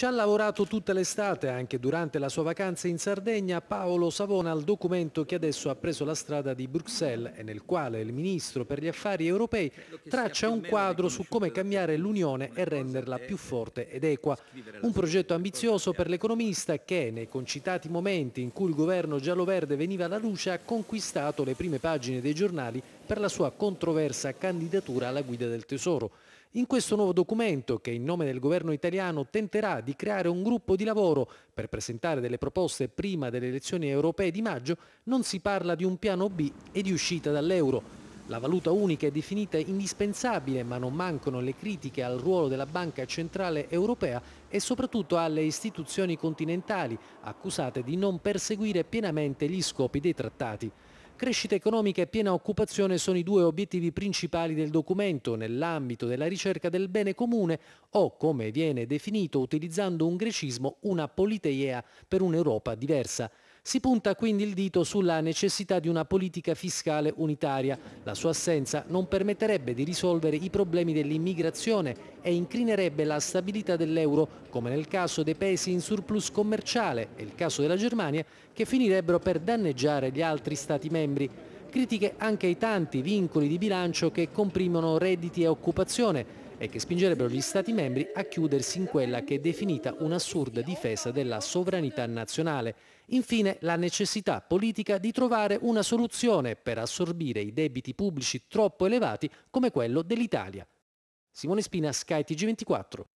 Ci ha lavorato tutta l'estate, anche durante la sua vacanza in Sardegna, Paolo Savona al documento che adesso ha preso la strada di Bruxelles e nel quale il Ministro per gli Affari Europei traccia un quadro su come cambiare l'Unione e renderla più forte ed equa. Un progetto ambizioso per l'economista che, nei concitati momenti in cui il governo giallo-verde veniva alla luce, ha conquistato le prime pagine dei giornali per la sua controversa candidatura alla guida del Tesoro. In questo nuovo documento, che in nome del governo italiano tenterà di di creare un gruppo di lavoro per presentare delle proposte prima delle elezioni europee di maggio, non si parla di un piano B e di uscita dall'euro. La valuta unica è definita indispensabile, ma non mancano le critiche al ruolo della Banca Centrale Europea e soprattutto alle istituzioni continentali, accusate di non perseguire pienamente gli scopi dei trattati. Crescita economica e piena occupazione sono i due obiettivi principali del documento nell'ambito della ricerca del bene comune o, come viene definito utilizzando un grecismo, una politeia per un'Europa diversa. Si punta quindi il dito sulla necessità di una politica fiscale unitaria. La sua assenza non permetterebbe di risolvere i problemi dell'immigrazione e incrinerebbe la stabilità dell'euro, come nel caso dei paesi in surplus commerciale e il caso della Germania, che finirebbero per danneggiare gli altri Stati membri. Critiche anche ai tanti vincoli di bilancio che comprimono redditi e occupazione, e che spingerebbero gli Stati membri a chiudersi in quella che è definita un'assurda difesa della sovranità nazionale. Infine la necessità politica di trovare una soluzione per assorbire i debiti pubblici troppo elevati come quello dell'Italia. Simone Spina, Sky TG24.